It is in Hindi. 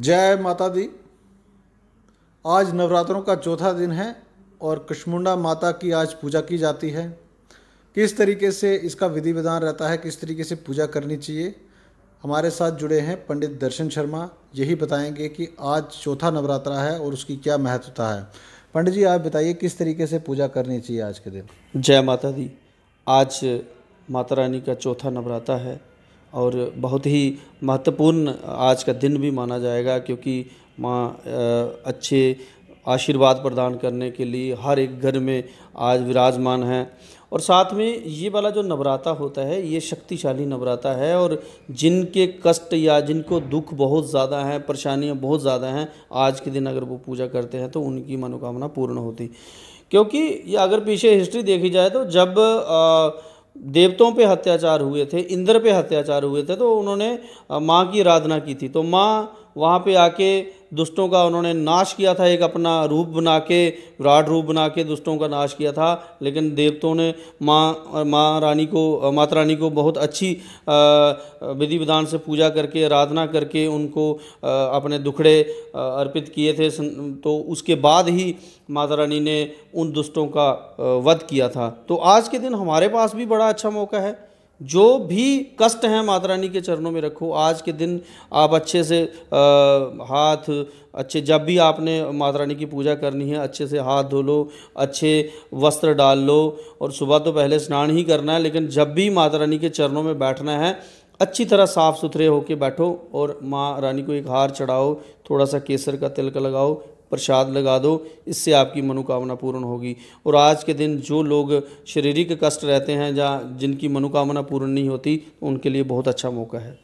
जय माता दी आज नवरात्रों का चौथा दिन है और कृष्मुंडा माता की आज पूजा की जाती है किस तरीके से इसका विधि विधान रहता है किस तरीके से पूजा करनी चाहिए हमारे साथ जुड़े हैं पंडित दर्शन शर्मा यही बताएंगे कि आज चौथा नवरात्रा है और उसकी क्या महत्वता है पंडित जी आप बताइए किस तरीके से पूजा करनी चाहिए आज के दिन जय माता दी आज माता रानी का चौथा नवरात्रा है और बहुत ही महत्वपूर्ण आज का दिन भी माना जाएगा क्योंकि माँ अच्छे आशीर्वाद प्रदान करने के लिए हर एक घर में आज विराजमान हैं और साथ में ये वाला जो नवराता होता है ये शक्तिशाली नवराता है और जिनके कष्ट या जिनको दुख बहुत ज़्यादा हैं परेशानियाँ बहुत ज़्यादा हैं आज के दिन अगर वो पूजा करते हैं तो उनकी मनोकामना पूर्ण होती क्योंकि ये अगर पीछे हिस्ट्री देखी जाए तो जब आ, देवताओं पे हत्याचार हुए थे इंद्र पे हत्याचार हुए थे तो उन्होंने माँ की आराधना की थी तो माँ वहाँ पे आके दुष्टों का उन्होंने नाश किया था एक अपना रूप बना के विराट रूप बना के दुष्टों का नाश किया था लेकिन देवतों ने माँ माँ रानी को माता रानी को बहुत अच्छी विधि विधान से पूजा करके आराधना करके उनको अपने दुखड़े अर्पित किए थे तो उसके बाद ही माता रानी ने उन दुष्टों का वध किया था तो आज के दिन हमारे पास भी बड़ा अच्छा मौका है जो भी कष्ट हैं माता रानी के चरणों में रखो आज के दिन आप अच्छे से आ, हाथ अच्छे जब भी आपने माता रानी की पूजा करनी है अच्छे से हाथ धो लो अच्छे वस्त्र डाल लो और सुबह तो पहले स्नान ही करना है लेकिन जब भी माता रानी के चरणों में बैठना है अच्छी तरह साफ़ सुथरे होके बैठो और माँ रानी को एक हार चढ़ाओ थोड़ा सा केसर का तिलक लगाओ प्रसाद लगा दो इससे आपकी मनोकामना पूर्ण होगी और आज के दिन जो लोग शारीरिक कष्ट रहते हैं या जिनकी मनोकामना पूर्ण नहीं होती उनके लिए बहुत अच्छा मौका है